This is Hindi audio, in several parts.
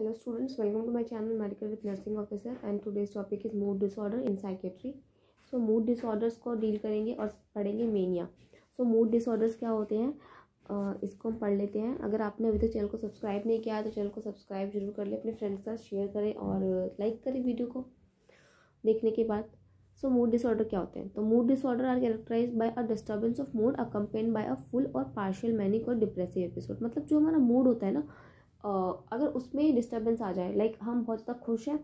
hello students welcome to my channel medical with nursing officer and today's topic is mood disorder in psychiatry so mood disorders को डील करेंगे और पढ़ेंगे मेनिया सो मूड डिसऑर्डर्स क्या होते हैं uh, इसको हम पढ़ लेते हैं अगर आपने अभी तक तो चैनल को सब्सक्राइब नहीं किया है तो चैनल को सब्सक्राइब जरूर कर लें अपने फ्रेंड्स के साथ शेयर करें और लाइक करें वीडियो को देखने के बाद सो मूड डिसऑर्डर क्या होते हैं तो mood disorder are characterize by a disturbance of mood accompany by a full or partial manic or depressive episode मतलब जो हमारा मूड होता है ना अगर उसमें डिस्टर्बेंस आ जाए लाइक हम बहुत ज़्यादा खुश हैं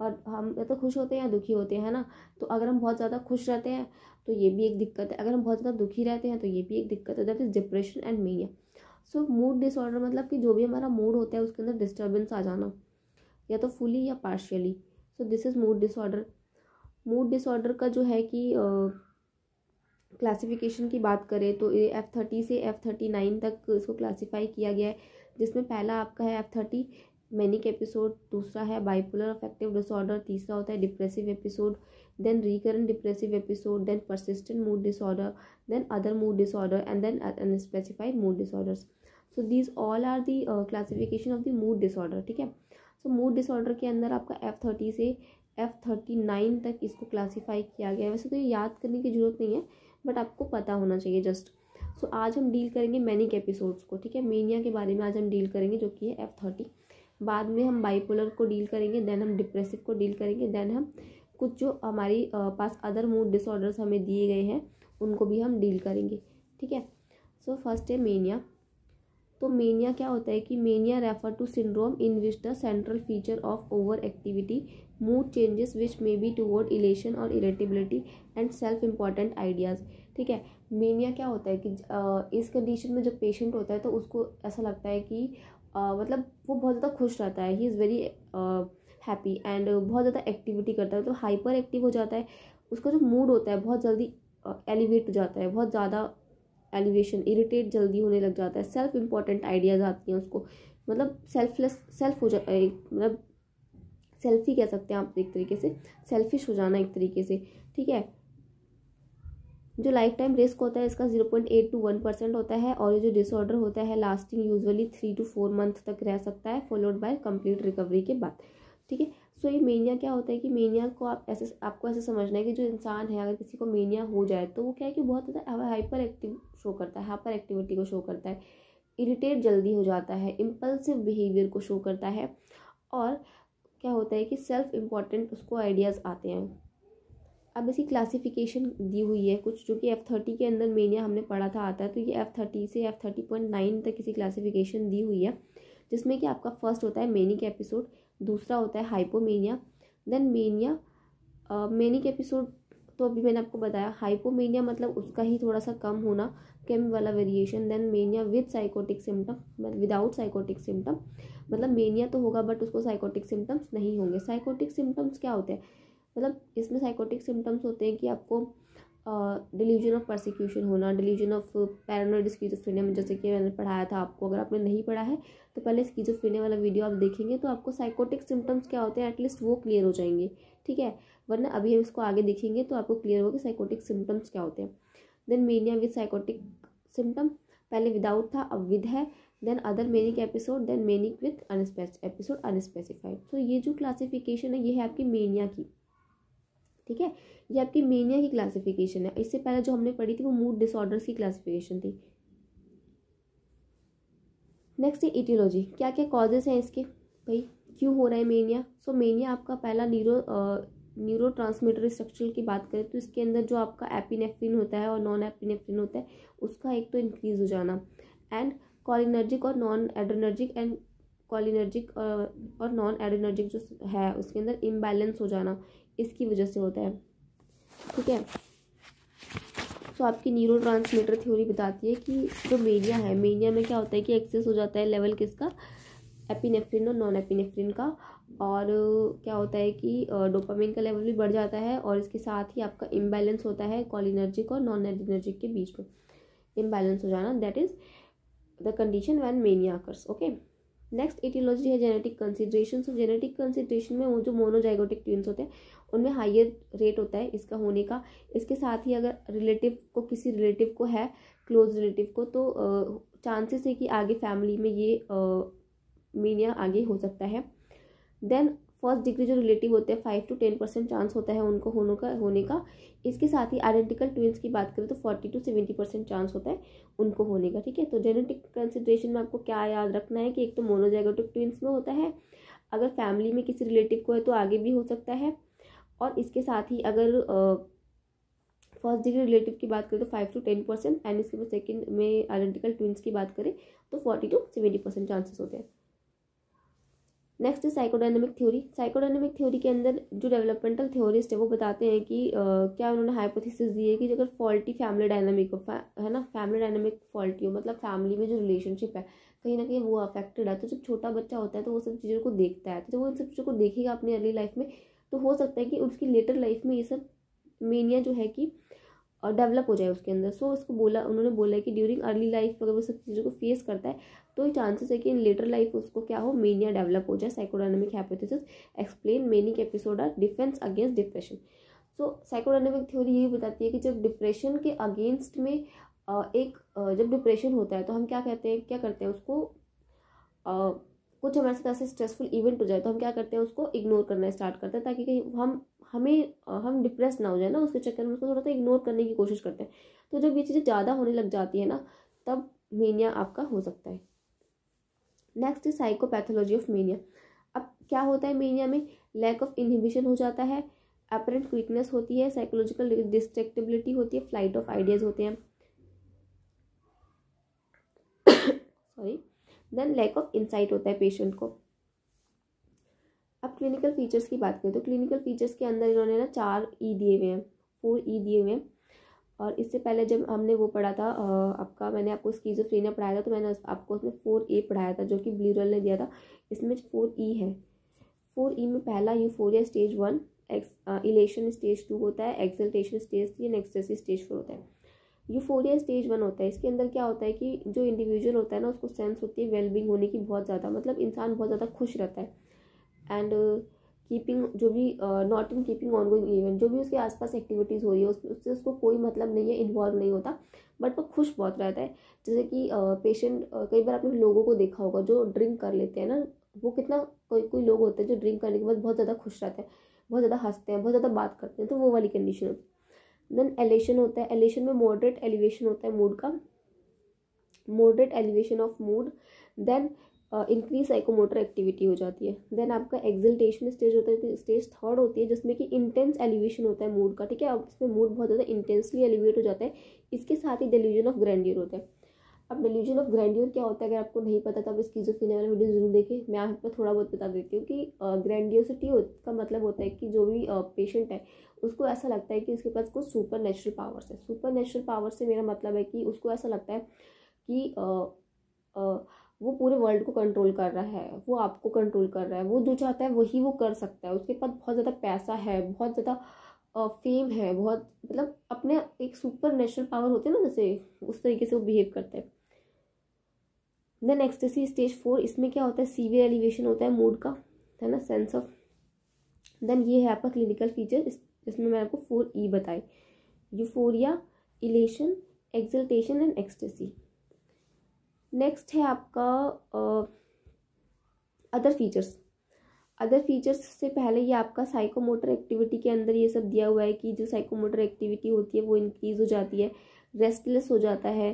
और हम या तो खुश होते हैं या दुखी होते हैं ना तो अगर हम बहुत ज़्यादा खुश रहते हैं तो ये भी एक दिक्कत है अगर हम बहुत ज़्यादा दुखी रहते हैं तो ये भी एक दिक्कत है that is depression and mania so mood disorder मतलब कि जो भी हमारा मूड होता है उसके अंदर डिस्टर्बेंस आ जाना या तो फुली या partially so this is mood disorder mood disorder का जो है कि क्लासिफिकेशन की बात करें तो एफ़ थर्टी से एफ़ थर्टी नाइन तक इसको क्लासीफाई किया गया है जिसमें पहला आपका है एफ थर्टी मैनिक एपिसोड दूसरा है बाइपोलर अफेक्टिव डिसऑर्डर तीसरा होता है depressive episode then recurrent depressive episode then persistent mood disorder then other mood disorder and then unspecified mood disorders so these all are the classification of the mood disorder ठीक है सो मूड डिसऑर्डर के अंदर आपका एफ थर्टी से एफ थर्टी नाइन तक इसको क्लासीफाई किया गया है वैसे तो ये याद करने की ज़रूरत नहीं है बट आपको पता होना चाहिए जस्ट सो so, आज हम डील करेंगे मैनिक एपिसोड्स को ठीक है मीनिया के बारे में आज हम डील करेंगे जो कि है एफ थर्टी बाद में हम बाइपोलर को डील करेंगे देन हम डिप्रेसिव को डील करेंगे देन हम कुछ जो हमारी पास अदर मूड डिसऑर्डर्स हमें दिए गए हैं उनको भी हम डील करेंगे ठीक है सो फर्स्ट है मीनिया तो मेनिया क्या होता है कि mania refer to syndrome in which the central feature of over activity mood changes which may be toward elation or irritability and self important ideas ठीक है मेनिया क्या होता है कि इस कंडीशन में जब पेशेंट होता है तो उसको ऐसा लगता है कि मतलब वो बहुत ज़्यादा खुश रहता है he is very happy and बहुत ज़्यादा एक्टिविटी करता है तो हाइपर एक्टिव हो जाता है उसका जो मूड होता है बहुत जल्दी एलिवेट हो जाता है बहुत ज़्यादा एलिवेशन इरिटेट जल्दी होने लग जाता है सेल्फ इम्पॉर्टेंट आइडियाज़ आती हैं उसको मतलब सेल्फलेस सेल्फ हो जा मतलब सेल्फी कह सकते हैं आप एक तरीके से सेल्फिश हो जाना एक तरीके से ठीक है जो लाइफ टाइम रिस्क होता है इसका zero point eight to one percent होता है और ये जो डिसऑर्डर होता है lasting usually three to four month तक रह सकता है फॉलोड बाय कंप्लीट रिकवरी के बाद ठीक है सो ये मेनिया क्या होता है कि मेनिया को आप ऐसे आपको ऐसे समझना है कि जो इंसान है अगर किसी को मेनिया हो जाए तो वो क्या है कि बहुत ज़्यादा हाइपर एक्टिव शो करता है हाइपर एक्टिविटी को शो करता है इरिटेट जल्दी हो जाता है इम्पल्सिव बिहेवियर को शो करता है और क्या होता है कि सेल्फ इम्पॉर्टेंट उसको आइडियाज़ आते हैं अब इसकी क्लासिफिकेशन दी हुई है कुछ जो कि एफ़ थर्टी के अंदर मेनिया हमने पढ़ा था आता है तो ये एफ़ थर्टी से एफ़ थर्टी पॉइंट नाइन तक इसी क्लासिफिकेशन दी हुई है जिसमें कि आपका फर्स्ट होता है मेनिक एपिसोड दूसरा होता है hypomania then mania manic episode तो अभी मैंने आपको बताया हाइपोमेनिया मतलब उसका ही थोड़ा सा कम होना केम वाला variation then mania with psychotic symptom without psychotic symptom मतलब मेनिया तो होगा बट उसको साइकोटिक सिम्टम्स नहीं होंगे साइकोटिक सिम्टम्स क्या होते हैं मतलब इसमें साइकोटिक सिम्टम्स होते हैं कि आपको डिलीजन ऑफ प्रोसिक्यूशन होना डिलीजन ऑफ पैरानोइड स्कीजोफ्रेनिया जैसे कि मैंने पढ़ाया था आपको अगर आपने नहीं पढ़ा है तो पहले स्कीजोफ्रेनिया वाला वीडियो आप देखेंगे तो आपको साइकोटिक सिम्टम्स क्या होते हैं एटलीस्ट वो क्लियर हो जाएंगे ठीक है वरना अभी हम इसको आगे देखेंगे तो आपको क्लियर होगा साइकोटिक सिम्टम्स क्या होते हैं then mania with psychotic symptom पहले विदाउट था अब विद है then other manic episode then manic with unspecified episode unspecified तो ये जो क्लासिफिकेशन है ये है आपकी मेनिया की ठीक है ये आपकी मेनिया की क्लासिफिकेशन है इससे पहले जो हमने पढ़ी थी वो मूड डिसऑर्डर्स की क्लासिफिकेशन थी नेक्स्ट है इटियोलॉजी क्या क्या कॉजेज हैं इसके भाई क्यों हो रहा है मेनिया सो मेनिया आपका पहला न्यूरो न्यूरो ट्रांसमीटर स्ट्रक्चर की बात करें तो इसके अंदर जो आपका एपिनेफ्रिन होता है और नॉन एपिनेफ्रिन होता है उसका एक तो इंक्रीज हो जाना एंड कॉलिनर्जिक और non adrenergic and cholinergic uh, और नॉन एडोनर्जिक जो है उसके अंदर इम्बैलेंस हो जाना इसकी वजह से होता है ठीक है सो तो आपकी न्यूरो ट्रांसमीटर थ्योरी बताती है कि जो मेनिया है मेनिया में क्या होता है कि एक्सेस हो जाता है लेवल किसका एपिनेफ्रिन और नॉन एपिनेफ्रिन का और क्या होता है कि डोपामिन uh, का लेवल भी बढ़ जाता है और इसके साथ ही आपका इम्बैलेंस होता है कॉलिनर्जिक और नॉन एडिनर्जिक के बीच में इम्बैलेंस हो जाना that is the condition when mania occurs okay next etiology है genetic consideration so genetic consideration में वो जो मोनोजाइगोटिक ट्यून्स होते हैं उनमें हाइयर रेट होता है इसका होने का इसके साथ ही अगर रिलेटिव को किसी रिलेटिव को है क्लोज रिलेटिव को तो चांसेस है कि आगे फैमिली में ये मीनिया आगे हो सकता है देन फर्स्ट डिग्री जो रिलेटिव होते हैं five to ten percent chance होता है उनको होने का होने का इसके साथ ही आइडेंटिकल ट्विंस की बात करें तो forty to seventy percent chance होता है उनको होने का ठीक है तो जेनेटिक कंसिड्रेशन में आपको क्या याद रखना है कि एक तो मोनोजैगोटिक ट्विंस में होता है अगर फैमिली में किसी रिलेटिव को है तो आगे भी हो सकता है और इसके साथ ही अगर फर्स्ट डिग्री रिलेटिव की बात करें तो five to ten percent and इसके बाद सेकेंड में आइडेंटिकल ट्विंस की बात करें तो forty to seventy percent chances होते हैं नेक्स्ट है साइकोडाइनमिक थ्योरी साइकोडाइनमिक थ्योरी के अंदर जो डेवलपमेंटल थ्योरिस्ट है वो बताते हैं कि आ, क्या उन्होंने हाइपोथेसिस दी है कि अगर फॉल्टी फैमिली डायनामिक हो है ना फैमिली डायनामिक फॉल्टी हो मतलब फैमिली में जो रिलेशनशिप है कहीं ना कहीं वो अफेक्टेड है तो जब छोटा बच्चा होता है तो वो सब चीज़ों को देखता है तो जब वो इन सब चीज़ों को देखेगा अपनी अर्ली लाइफ में तो हो सकता है कि उसकी लेटर लाइफ में ये सब मेनिया जो है कि और डेवलप हो जाए उसके अंदर सो so, उसको बोला उन्होंने बोला कि ड्यूरिंग अर्ली लाइफ अगर वो सब चीज़ों को फेस करता है तो चांसेस है कि इन लेटर लाइफ उसको क्या हो मेनिया डेवलप हो जाए psychodynamic hypothesis explain manic episode are defence against depression so psychodynamic theory यही बताती है कि जब डिप्रेशन के अगेंस्ट में एक जब डिप्रेशन होता है तो हम क्या कहते हैं क्या करते हैं उसको कुछ हमारे साथ ऐसे स्ट्रेसफुल इवेंट हो जाए तो हम क्या करते हैं उसको इग्नोर करना स्टार्ट करते हैं ताकि कहीं हम हमें हम डिप्रेस ना हो जाए ना उसके चक्कर में उसको थोड़ा सा इग्नोर करने की कोशिश करते हैं तो जब ये चीज़ें ज़्यादा होने लग जाती है ना तब मीनिया आपका हो सकता है next is psychopathology of mania अब क्या होता है मीनिया में लैक ऑफ इनहिबिशन हो जाता है अपरेंट क्विकनेस होती है साइकोलॉजिकल डिस्ट्रेक्टेबिलिटी होती है फ्लाइट ऑफ आइडियाज़ होते हैं sorry then lack of insight होता है पेशेंट को अब क्लिनिकल फीचर्स की बात करें तो क्लिनिकल फीचर्स के अंदर इन्होंने ना चार ई e दिए हुए हैं फोर ई e दिए हुए हैं और इससे पहले जब हमने वो पढ़ा था आपका मैंने आपको स्कीजोफ्रेनिया पढ़ाया था तो मैंने आपको उसमें फोर ए e पढ़ाया था जो कि ब्लूरल ने दिया था इसमें फोर ई है फोर ई में पहला यूफोरिया स्टेज वन एक्स इलेशन स्टेज टू होता है exaltation stage three and ecstasy stage four होता है यूफोरिया स्टेज वन होता है इसके अंदर क्या होता है कि जो इंडिविजुअल होता है ना उसको सेंस होती है वेलबिंग होने की बहुत ज़्यादा मतलब इंसान बहुत ज़्यादा खुश रहता है एंड कीपिंग uh, जो भी not in keeping on going event जो भी उसके आसपास एक्टिविटीज़ हो रही है उसमें उससे उसको कोई मतलब नहीं है इन्वॉल्व नहीं होता बट वो खुश बहुत रहता है जैसे कि पेशेंट uh, uh, कई बार आपने लोगों को देखा होगा जो ड्रिंक कर लेते हैं ना वो कितना कोई कोई लोग होते हैं जो ड्रिंक करने के बाद बहुत ज़्यादा खुश रहते हैं बहुत ज़्यादा हंसते हैं बहुत ज़्यादा बात करते हैं तो वो वाली कंडीशन होती है देन एलेशन होता है एलेशन में मॉडरेट एलिवेशन होता है मूड का moderate elevation of mood then increase psychomotor activity हो जाती है देन आपका एक्जल्टेशन स्टेज होता है स्टेज तो थर्ड होती है जिसमें कि इंटेंस एलिवेशन होता है मूड का ठीक है अब इसमें मूड बहुत ज़्यादा इंटेंसली एलिवेट हो जाता है इसके साथ ही डेल्यूजन ऑफ ग्रैंडियर होता है अब डेल्यूजन ऑफ ग्रैंडियर क्या होता है अगर आपको नहीं पता तो आप इसकी जो सीने वाला वीडियो जरूर देखें मैं आपको थोड़ा बहुत बता देती हूँ कि ग्रैंडियोसिटी का मतलब होता है कि जो भी पेशेंट है उसको ऐसा लगता है कि उसके पास कुछ सुपर नेचुरल पावर्स है सुपर नेचुरल पावर से मेरा मतलब है कि उसको ऐसा लगता है कि वो पूरे वर्ल्ड को कंट्रोल कर रहा है वो आपको कंट्रोल कर रहा है वो जो चाहता है वही वो कर सकता है उसके पास बहुत ज़्यादा पैसा है बहुत ज़्यादा फेम है बहुत मतलब अपने एक सुपर नेचुरल पावर होते हैं ना जैसे उस तरीके से वो बिहेव करता है देन एक्सटेसी स्टेज फोर इसमें क्या होता है सीवियर एलिवेशन होता है मूड का है ना सेंस ऑफ देन ये है आपका क्लिनिकल फीचर जिसमें मैंने आपको फोर ई e बताई euphoria elation exaltation and ecstasy next है आपका अदर फीचर्स अदर फीचर्स से पहले ये आपका साइकोमोटर एक्टिविटी के अंदर ये सब दिया हुआ है कि जो साइकोमोटर एक्टिविटी होती है वो इंक्रीज़ हो जाती है रेस्टलेस हो जाता है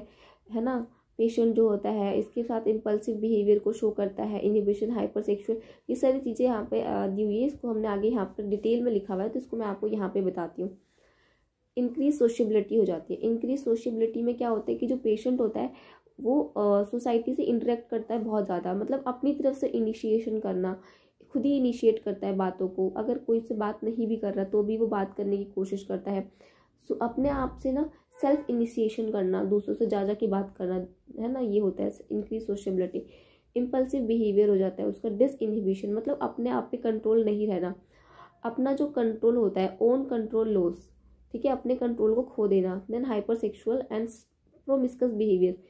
है ना पेशेंट जो होता है इसके साथ इम्पल्सिव बिहेवियर को शो करता है इनिबिशन हाइपर सेक्शुअल ये सारी चीज़ें यहाँ पे दी हुई है इसको हमने आगे यहाँ पर डिटेल में लिखा हुआ है तो इसको मैं आपको यहाँ पे बताती हूँ इंक्रीज सोशबिलिटी हो जाती है इंक्रीज सोशबिलिटी में क्या होता है कि जो पेशेंट होता है वो सोसाइटी से इंटरेक्ट करता है बहुत ज़्यादा मतलब अपनी तरफ से इनिशिएशन करना खुद ही इनिशिएट करता है बातों को अगर कोई से बात नहीं भी कर रहा तो भी वो बात करने की कोशिश करता है सो so, अपने आप से ना सेल्फ इनिशिएशन करना दूसरों से जा जा के बात करना है ना ये होता है इंक्रीज सोशबिलिटी इम्पल्सिव बिहेवियर हो जाता है उसका डिस इनहिबिशन मतलब अपने आप पे कंट्रोल नहीं रहना अपना जो कंट्रोल होता है ओन कंट्रोल लॉस ठीक है अपने कंट्रोल को खो देना then hyper sexual and promiscuous behaviour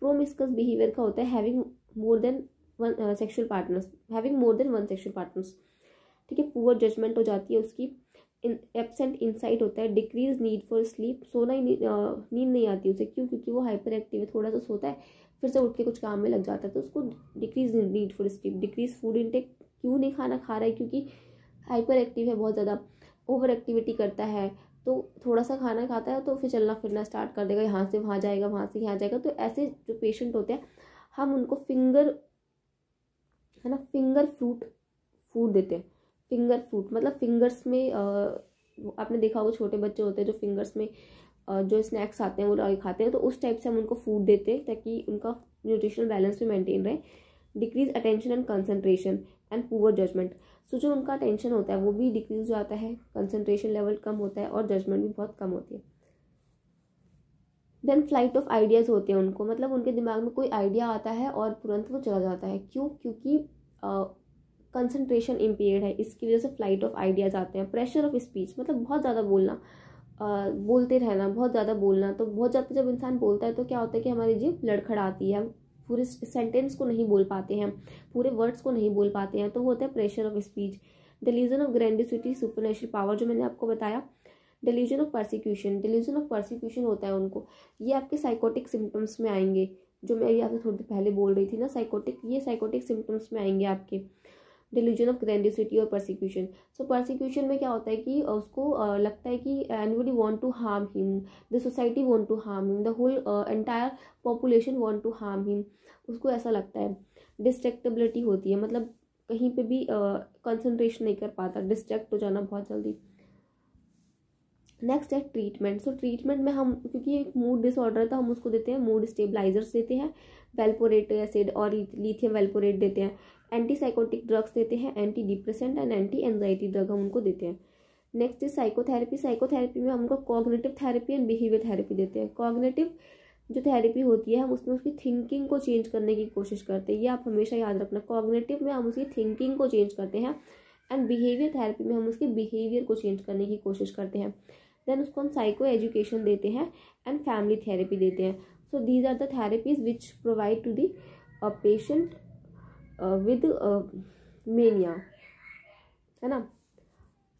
promiscuous behaviour का होता है having more than one sexual partners having more than one sexual partners ठीक है पुअर जजमेंट हो जाती है उसकी एबसेंट इनसाइट होता है डिक्रीज नीड फॉर स्लीप सोना ही uh, नींद नहीं आती उसे क्यों क्योंकि वो हाइपर एक्टिव है थोड़ा सा सोता है फिर से उठ के कुछ काम में लग जाता है तो उसको decrease need for sleep decrease food intake क्यों नहीं खाना खा रहा है क्योंकि हाइपर एक्टिव है बहुत ज़्यादा ओवर एक्टिविटी करता है तो थोड़ा सा खाना खाता है तो फिर चलना फिरना स्टार्ट कर देगा यहाँ से वहाँ जाएगा वहाँ से यहाँ जाएगा तो ऐसे जो पेशेंट होते हैं हम उनको फिंगर है ना फिंगर फ्रूट फूड देते हैं फिंगर फ्रूट मतलब फिंगर्स में आपने देखा होगा छोटे बच्चे होते हैं जो फिंगर्स में जो स्नैक्स आते हैं वो लगा खाते हैं तो उस टाइप से हम उनको फूड देते हैं ताकि उनका न्यूट्रिशनल बैलेंस भी मेंटेन रहे decrease attention and concentration and poor judgement so जो उनका टेंशन होता है वो भी डिक्रीज हो जाता है कंसनट्रेशन लेवल कम होता है और जजमेंट भी बहुत कम होती है देन फ्लाइट ऑफ आइडियाज़ होते हैं उनको मतलब उनके दिमाग में कोई आइडिया आता है और तुरंत वो चला जाता है क्यों क्योंकि कंसनट्रेशन इम्पेयर है इसकी वजह से फ्लाइट ऑफ आइडियाज़ आते हैं प्रेशर ऑफ स्पीच मतलब बहुत ज़्यादा बोलना आ, बोलते रहना बहुत ज़्यादा बोलना तो बहुत ज़्यादा जब इंसान बोलता है तो क्या होता है कि हमारी जीव लड़खड़ाती है हम पूरे सेंटेंस को नहीं बोल पाते हैं पूरे वर्ड्स को नहीं बोल पाते हैं तो वो होता है pressure of speech delusion of grandiosity supernatural power जो मैंने आपको बताया delusion of persecution delusion of persecution होता है उनको ये आपके साइकोटिक सिम्टम्स में आएंगे जो मैं अभी आपसे थोड़ी देर पहले बोल रही थी ना साइकोटिक ये साइकोटिक सिम्टम्स में आएंगे आपके डिल्यूजन ऑफ ग्रैंडिसिटी और प्रोसिक्यूशन सो प्रोसिक्यूशन में क्या होता है कि उसको लगता है कि anybody want to harm him the society want to harm him the whole entire population want to harm him उसको ऐसा लगता है डिस्ट्रेक्टेबिलिटी होती है मतलब कहीं पे भी कंसंट्रेशन uh, नहीं कर पाता डिस्ट्रैक्ट हो जाना बहुत जल्दी नेक्स्ट है ट्रीटमेंट सो ट्रीटमेंट में हम क्योंकि एक मूड डिसऑर्डर है तो हम उसको देते हैं मूड स्टेबलाइजर्स देते हैं वेल्पोरेट एसिड और लिथियम वेल्पोरेट देते हैं एंटी साइकोटिक ड्रग्स देते हैं anti depressant and anti anxiety drug हम उनको देते हैं नेक्स्ट इज साइकोथेरेपी साइकोथेरेपी में हमको cognitive therapy and behaviour therapy देते हैं कॉग्नेटिव जो थेरेपी होती है हम उसमें उसकी थिंकिंग को चेंज करने की कोशिश करते हैं ये आप हमेशा याद रखना कॉग्नेटिव में हम उसकी थिंकिंग को चेंज करते हैं एंड बिहेवियर थेरेपी में हम उसके बिहेवियर को चेंज करने की कोशिश करते हैं देन उसको हम साइको एजुकेशन देते हैं एंड फैमिली थेरेपी देते हैं so these are the therapies which provide to the patient with mania है ना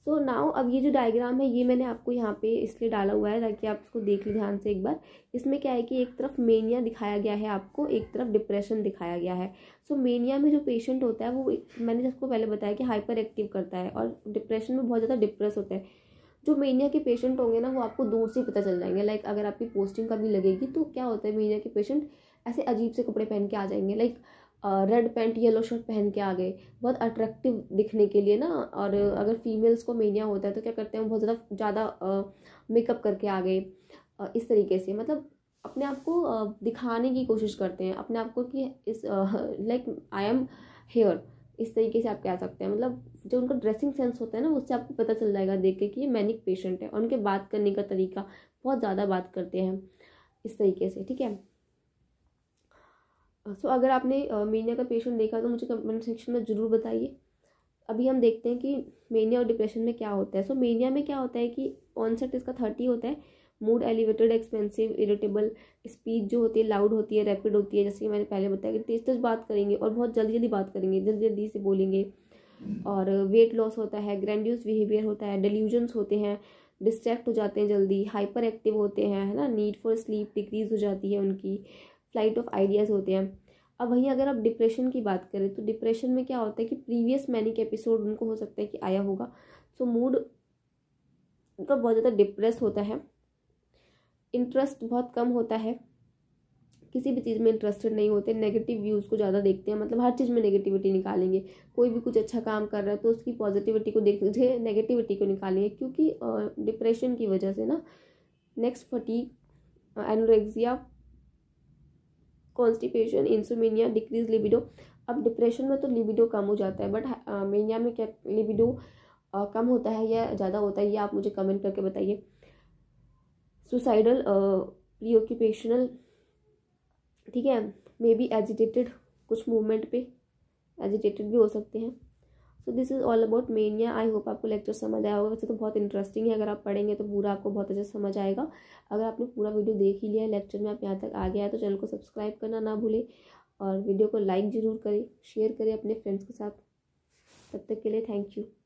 सो so नाउ अब ये जो डायग्राम है ये मैंने आपको यहाँ पे इसलिए डाला हुआ है ताकि आप इसको देख लें ध्यान से एक बार इसमें क्या है कि एक तरफ मेनिया दिखाया गया है आपको एक तरफ डिप्रेशन दिखाया गया है सो so, मेनिया में जो पेशेंट होता है वो मैंने जिसको पहले बताया कि हाइपर एक्टिव करता है और डिप्रेशन में बहुत ज़्यादा डिप्रेस होता है जो मेनिया के पेशेंट होंगे ना वो आपको दूर से पता चल जाएंगे लाइक अगर आपकी पोस्टिंग कभी लगेगी तो क्या होता है मेनिया के पेशेंट ऐसे अजीब से कपड़े पहन के आ जाएंगे like red pant yellow shirt पहन के आ गए बहुत अट्रैक्टिव दिखने के लिए ना और अगर फीमेल्स को मेनिया होता है तो क्या करते हैं बहुत ज़्यादा ज़्यादा मेकअप करके आ गए इस तरीके से मतलब अपने आप को दिखाने की कोशिश करते हैं अपने आप को कि इस लाइक आई एम हेयर इस तरीके से आप कह सकते हैं मतलब जो उनका ड्रेसिंग सेंस होता है ना उससे आपको पता चल जाएगा देख के कि ये मैनिक पेशेंट है उनके बात करने का तरीका बहुत ज़्यादा बात करते हैं इस तरीके से ठीक है सो अगर आपने मीनिया का पेशेंट देखा तो मुझे कमेंट सेक्शन में ज़रूर बताइए अभी हम देखते हैं कि मेनिया और डिप्रेशन में क्या होता है सो so, मेनिया में क्या होता है कि ऑनसेट इसका थर्टी होता है mood elevated expensive irritable speech जो होती है लाउड होती है रैपिड होती है जैसे कि मैंने पहले बताया कि तेज तेज बात करेंगे और बहुत जल्दी जल्दी बात करेंगे जल्दी जल्दी से बोलेंगे और वेट लॉस होता है ग्रैंड्यूस बिहेवियर होता है डिल्यूजन्स होते हैं डिस्ट्रैक्ट हो जाते हैं जल्दी हाइपर एक्टिव होते हैं है ना नीड फॉर स्लीप डिक्रीज हो जाती है उनकी फ्लाइट ऑफ आइडियाज़ होते हैं अब वहीं अगर आप डिप्रेशन की बात करें तो डिप्रेशन में क्या होता है कि प्रीवियस मैनिक एपिसोड उनको हो सकता है कि आया होगा सो तो मूड उनका बहुत ज़्यादा डिप्रेस होता है इंटरेस्ट बहुत कम होता है किसी भी चीज़ में इंटरेस्टेड नहीं होते नेगेटिव व्यूज़ को ज़्यादा देखते हैं मतलब हर चीज़ में नेगेटिविटी निकालेंगे कोई भी कुछ अच्छा काम कर रहा है तो उसकी पॉजिटिविटी को देख लीजिए नेगेटिविटी को निकालेंगे क्योंकि डिप्रेशन की वजह से ना next fatigue anorexia constipation insomnia decrease libido अब डिप्रेशन में तो लिबिडो कम हो जाता है बट मेनिया uh, में क्या लिबिडो uh, कम होता है या ज़्यादा होता है ये आप मुझे कमेंट करके बताइए सुसाइडल ऑक्यूपेशनल uh, ठीक है मे बी एजिटेटेड कुछ मूवमेंट पे एजिटेटेड भी हो सकते हैं so this is all about mania I hope आपको लेक्चर समझ आया होगा वैसे तो बहुत इंटरेस्टिंग है अगर आप पढ़ेंगे तो पूरा आपको बहुत अच्छा समझ आएगा अगर आपने पूरा वीडियो देख ही लिया है लेक्चर में आप यहाँ तक आ गया है तो चैनल को सब्सक्राइब करना ना भूलें और वीडियो को लाइक ज़रूर करें शेयर करें अपने फ्रेंड्स के साथ तब तक के लिए थैंक यू